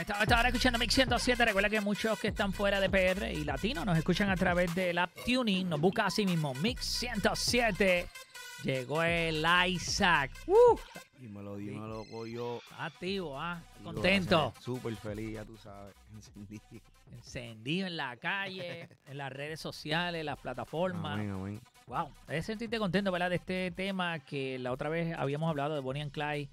estaba, escuchando Mix 107. Recuerda que muchos que están fuera de PR y latinos nos escuchan a través del app Tuning. Nos busca así mismo Mix 107. Llegó el Isaac. ¡Uh! Y me lo dio, me lo cogió. Activo, ¿ah? Contento. Súper feliz, ya tú sabes. Encendido. Encendido en la calle, en las redes sociales, las plataformas. Wow. ¿te sentirte contento, ¿verdad? De este tema que la otra vez habíamos hablado de Bonnie and Clyde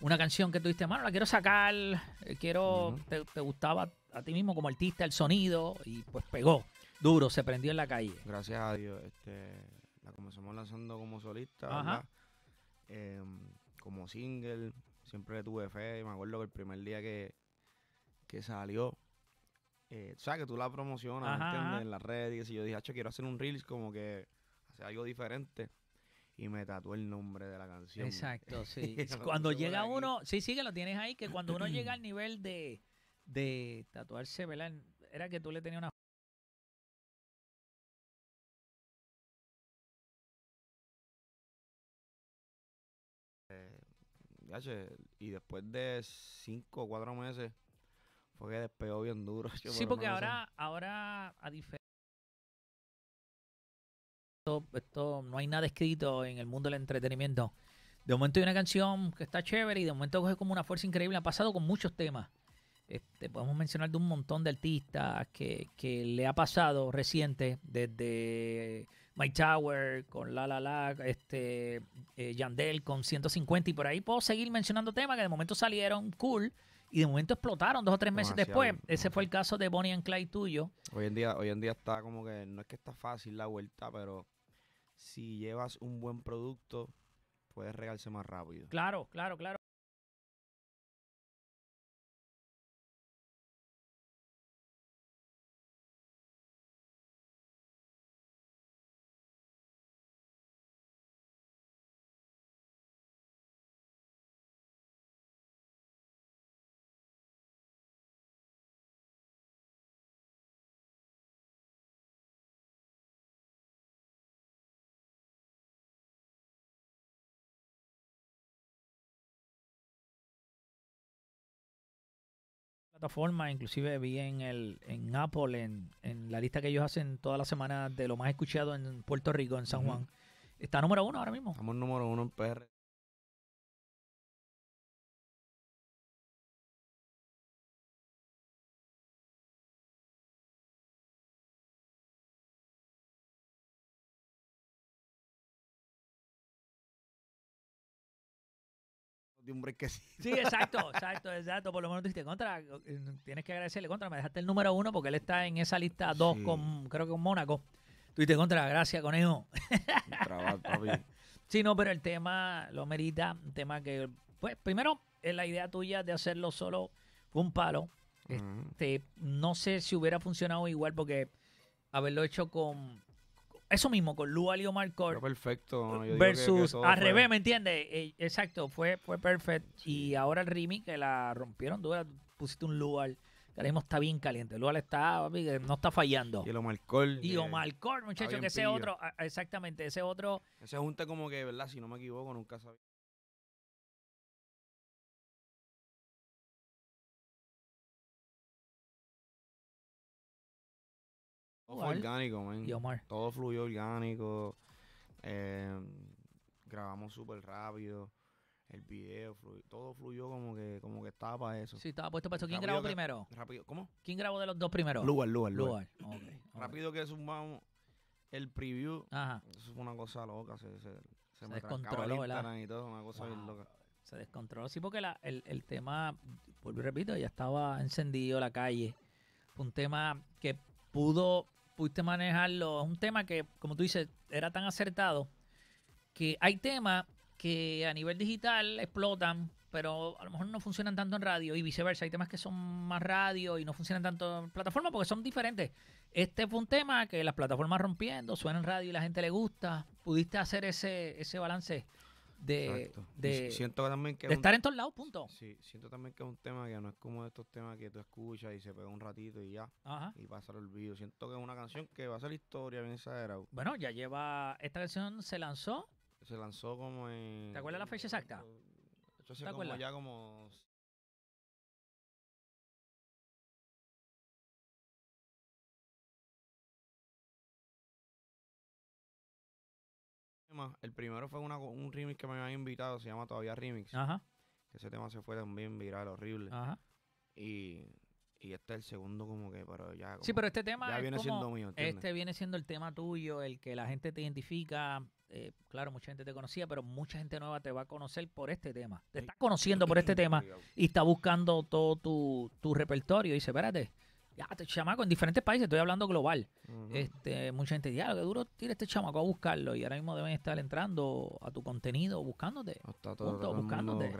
una canción que tuviste, mano, la quiero sacar, eh, quiero, te, gustaba a ti mismo como artista el sonido y pues pegó duro, se prendió en la calle. Gracias a Dios, este, la comenzamos lanzando como solista, em, como single, siempre tuve fe, y me acuerdo que el primer día que, salió, eh, sabes que tú la promocionas, En las redes y yo dije, hacho, quiero hacer un reel como que hacer algo diferente y me tatué el nombre de la canción. Exacto, sí. cuando llega uno, sí, sí, que lo tienes ahí, que cuando uno llega al nivel de, tatuarse, ¿verdad? Era que tú le tenías una... Eh, y después de cinco o cuatro meses fue que despegó bien duro. Sí, porque ahora, ahora a diferencia esto, no hay nada escrito en el mundo del entretenimiento. De momento hay una canción que está chévere y de momento coge como una fuerza increíble. Ha pasado con muchos temas. Este, podemos mencionar de un montón de artistas que, le ha pasado reciente, desde My Tower con La La La, este, eh, Yandel con 150 y por ahí puedo seguir mencionando temas que de momento salieron cool y de momento explotaron dos o tres meses después. Ese fue el caso de Bonnie and Clyde tuyo. Hoy en día, hoy en día está como que no es que está fácil la vuelta, pero si llevas un buen producto, puedes regarse más rápido. Claro, claro, claro. plataforma, inclusive vi en el en Apple, en, la lista que ellos hacen toda la semana de lo más escuchado en Puerto Rico, en San Juan. Está número uno ahora mismo. Estamos número uno en PR. de un brequecito. Sí, exacto, exacto, exacto. Por lo menos dijiste contra, tienes que agradecerle contra. Me dejaste el número uno porque él está en esa lista dos con, creo que un Mónaco. Tuviste contra, gracias, conejo. sí, no, pero el tema lo merita. Un tema que, pues, primero, es la idea tuya de hacerlo solo con un palo. Este, no sé si hubiera funcionado igual porque haberlo hecho con eso mismo, con y Omar Omar perfecto. versus al revés, ¿me entiendes? Eh, exacto, fue, fue perfecto. Y ahora el remix que la rompieron dura, pusiste un Lual Que ahora está bien caliente. El está, no está fallando. Y el Core. Y Omar Cor muchachos. que ese otro, exactamente, ese otro. Ese junta como que, ¿verdad? Si no me equivoco, nunca sabía. Todo orgánico, man. Todo fluyó orgánico. Em, grabamos súper rápido. El video, fluyó, todo fluyó como que, como que estaba para eso. Sí, estaba puesto para eso. ¿Quién grabó primero? Rápido, ¿Cómo? ¿Quién grabó de los dos primeros? Lugar, lugar, lugar. lugar. Okay, Rápido que sumamos el preview. Ajá. Eso fue una cosa loca. Se, se, se, se me descontroló, Y todo, una cosa bien loca. Se descontroló. Sí, porque el, el tema, vuelvo repito, ya estaba encendido la calle. Un tema que pudo pudiste manejarlo. Es un tema que, como tú dices, era tan acertado que hay temas que a nivel digital explotan, pero a lo mejor no funcionan tanto en radio y viceversa. Hay temas que son más radio y no funcionan tanto en plataforma porque son diferentes. Este fue un tema que las plataformas rompiendo, suena en radio y la gente le gusta. ¿Pudiste hacer ese, ese balance? de, de, siento estar en todos lados, punto. Sí, siento también que es un tema que no es como estos temas que tú escuchas y se pega un ratito y ya. Y pasa el olvido. Siento que es una canción que va a ser historia bien Bueno, ya lleva. Esta canción se lanzó. Se lanzó como en. ¿Te acuerdas la fecha exacta? Yo sé como como El primero fue una, un remix que me habían invitado, se llama todavía Remix. Ajá. ese tema se fue también viral, horrible. Ajá. Y, y este es el segundo como que, pero ya... sí, pero este tema... Ya viene siendo mío. Este viene siendo el tema tuyo, el que la gente te identifica. Eh, claro, mucha gente te conocía, pero mucha gente nueva te va a conocer por este tema. Te está conociendo por este tema y está buscando todo tu, tu repertorio. Y dice, espérate, ya, este chamaco en diferentes países, estoy hablando global. este, mucha gente dice, ya ah, lo que duro tiene este chamaco a buscarlo. Y ahora mismo deben estar entrando a tu contenido, buscándote. Está todo, buscándote.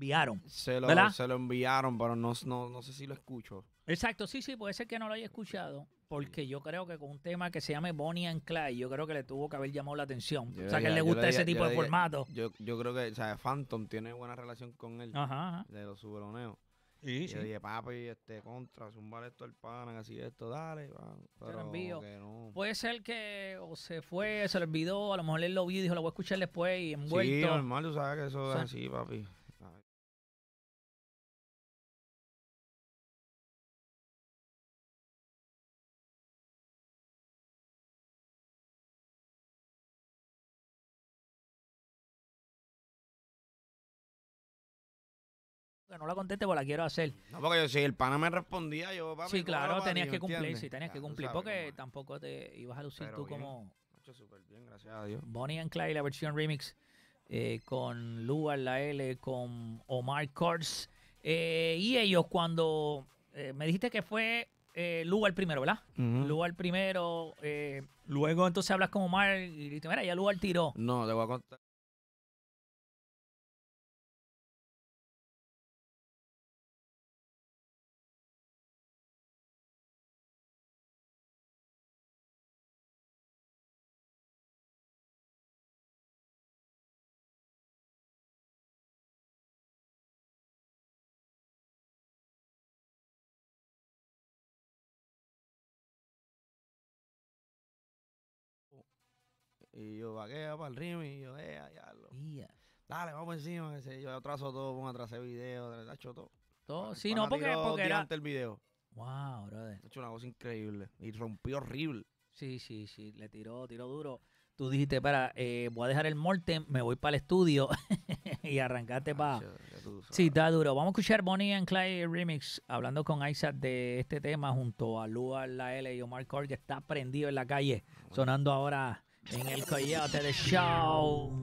enviaron. Se lo, se lo enviaron, pero no, no, sé si lo escucho. Exacto, sí, sí, puede ser que no lo haya escuchado, porque yo creo que con un tema que se llame Bonnie and Clyde, yo creo que le tuvo que haber llamado la atención. o sea, que le gusta ese tipo de formato. Yo, yo creo que, o sea, Phantom tiene buena relación con él, de los subroneos. y sí. Yo papi, este, contra, zumbar esto al pan, así esto, dale. Pero Puede ser que se fue, se olvidó, a lo mejor él lo vio y dijo, lo voy a escuchar después y envuelto. Sí, normal, tú sabes que eso es así, papi. que no la conteste porque la quiero hacer. No, porque yo, si el pana me respondía, yo, Sí, claro, tenías que cumplir, si tenías que cumplir, porque tampoco te ibas a lucir tú como... Bonnie and Clyde, la versión remix, eh, con Lugar, la L, con Omar Kors. Eh, y ellos cuando... Eh, me dijiste que fue eh, el primero, ¿verdad? Uh el primero. luego entonces hablas con Omar y dices, mira, ya el tiró. No, te voy a contar. Y yo va para el remix? y yo, eh, diablo. Yeah. Dale, vamos encima. Ese. Yo atraso todo, pongo atrás el video, atraso todo. Todo, sí, no, porque, porque era... el video. Wow, brother. Ha hecho una cosa increíble. Y rompió horrible. Sí, sí, sí. Le tiró, tiró duro. Tú dijiste, para eh, voy a dejar el molten, me voy para el estudio y arrancaste para... Sí, está duro. Vamos a escuchar Bonnie and Clyde Remix hablando con Isaac de este tema junto a Lua, la L y Omar Core, que está prendido en la calle, sonando ahora en el Coyote de Show.